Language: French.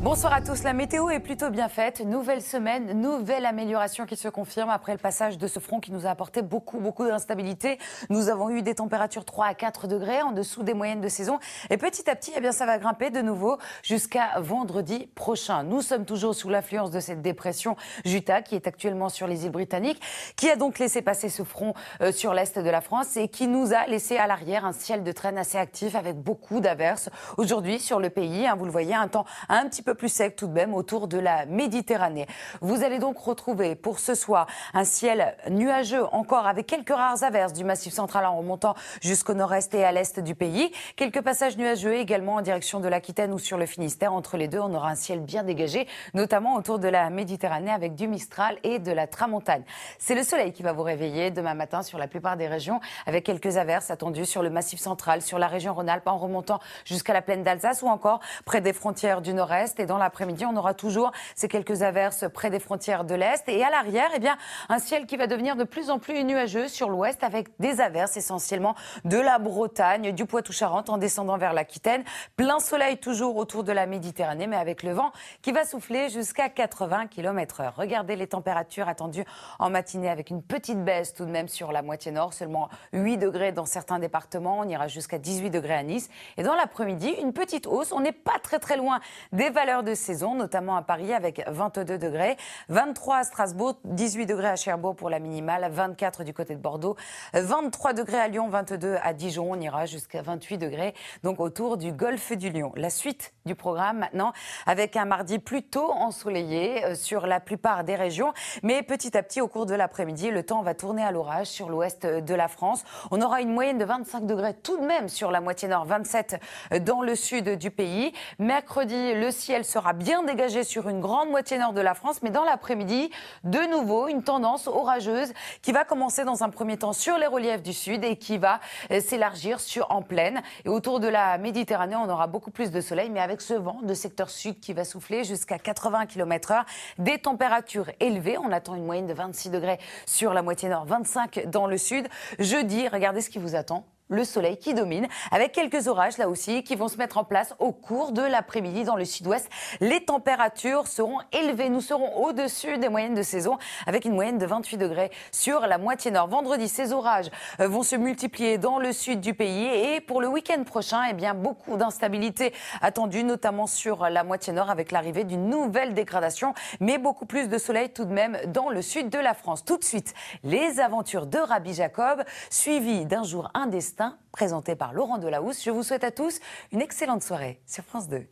Bonsoir à tous. La météo est plutôt bien faite. Nouvelle semaine, nouvelle amélioration qui se confirme après le passage de ce front qui nous a apporté beaucoup, beaucoup d'instabilité. Nous avons eu des températures 3 à 4 degrés en dessous des moyennes de saison. Et petit à petit, eh bien, ça va grimper de nouveau jusqu'à vendredi prochain. Nous sommes toujours sous l'influence de cette dépression Juta qui est actuellement sur les îles britanniques, qui a donc laissé passer ce front euh, sur l'est de la France et qui nous a laissé à l'arrière un ciel de traîne assez actif avec beaucoup d'averses. Aujourd'hui, sur le pays, hein, vous le voyez, un temps un petit peu peu plus sec tout de même autour de la Méditerranée. Vous allez donc retrouver pour ce soir un ciel nuageux encore avec quelques rares averses du massif central en remontant jusqu'au nord-est et à l'est du pays. Quelques passages nuageux également en direction de l'Aquitaine ou sur le Finistère. Entre les deux, on aura un ciel bien dégagé, notamment autour de la Méditerranée avec du Mistral et de la Tramontane. C'est le soleil qui va vous réveiller demain matin sur la plupart des régions avec quelques averses attendues sur le massif central, sur la région Rhône-Alpes en remontant jusqu'à la plaine d'Alsace ou encore près des frontières du nord-est et dans l'après-midi, on aura toujours ces quelques averses près des frontières de l'est. Et à l'arrière, eh bien, un ciel qui va devenir de plus en plus nuageux sur l'ouest avec des averses essentiellement de la Bretagne, du Poitou-Charentes en descendant vers l'Aquitaine. Plein soleil toujours autour de la Méditerranée, mais avec le vent qui va souffler jusqu'à 80 km h Regardez les températures attendues en matinée avec une petite baisse tout de même sur la moitié nord, seulement 8 degrés dans certains départements. On ira jusqu'à 18 degrés à Nice. Et dans l'après-midi, une petite hausse. On n'est pas très très loin des valeurs chaleur de saison, notamment à Paris avec 22 degrés, 23 à Strasbourg, 18 degrés à Cherbourg pour la minimale, 24 du côté de Bordeaux, 23 degrés à Lyon, 22 à Dijon, on ira jusqu'à 28 degrés, donc autour du golfe du Lyon. La suite du programme maintenant avec un mardi plutôt ensoleillé euh, sur la plupart des régions, mais petit à petit au cours de l'après-midi, le temps va tourner à l'orage sur l'ouest de la France. On aura une moyenne de 25 degrés tout de même sur la moitié nord, 27 euh, dans le sud du pays. Mercredi, le ciel elle sera bien dégagée sur une grande moitié nord de la France, mais dans l'après-midi, de nouveau, une tendance orageuse qui va commencer dans un premier temps sur les reliefs du sud et qui va euh, s'élargir en plaine. Et autour de la Méditerranée, on aura beaucoup plus de soleil, mais avec ce vent de secteur sud qui va souffler jusqu'à 80 km h des températures élevées. On attend une moyenne de 26 degrés sur la moitié nord, 25 dans le sud. Jeudi, regardez ce qui vous attend le soleil qui domine, avec quelques orages là aussi qui vont se mettre en place au cours de l'après-midi dans le sud-ouest. Les températures seront élevées. Nous serons au-dessus des moyennes de saison avec une moyenne de 28 degrés sur la moitié nord. Vendredi, ces orages euh, vont se multiplier dans le sud du pays et pour le week-end prochain, eh bien, beaucoup d'instabilité attendue, notamment sur la moitié nord avec l'arrivée d'une nouvelle dégradation, mais beaucoup plus de soleil tout de même dans le sud de la France. Tout de suite, les aventures de Rabbi Jacob, suivies d'un jour indestin présenté par Laurent Delahousse. Je vous souhaite à tous une excellente soirée sur France 2.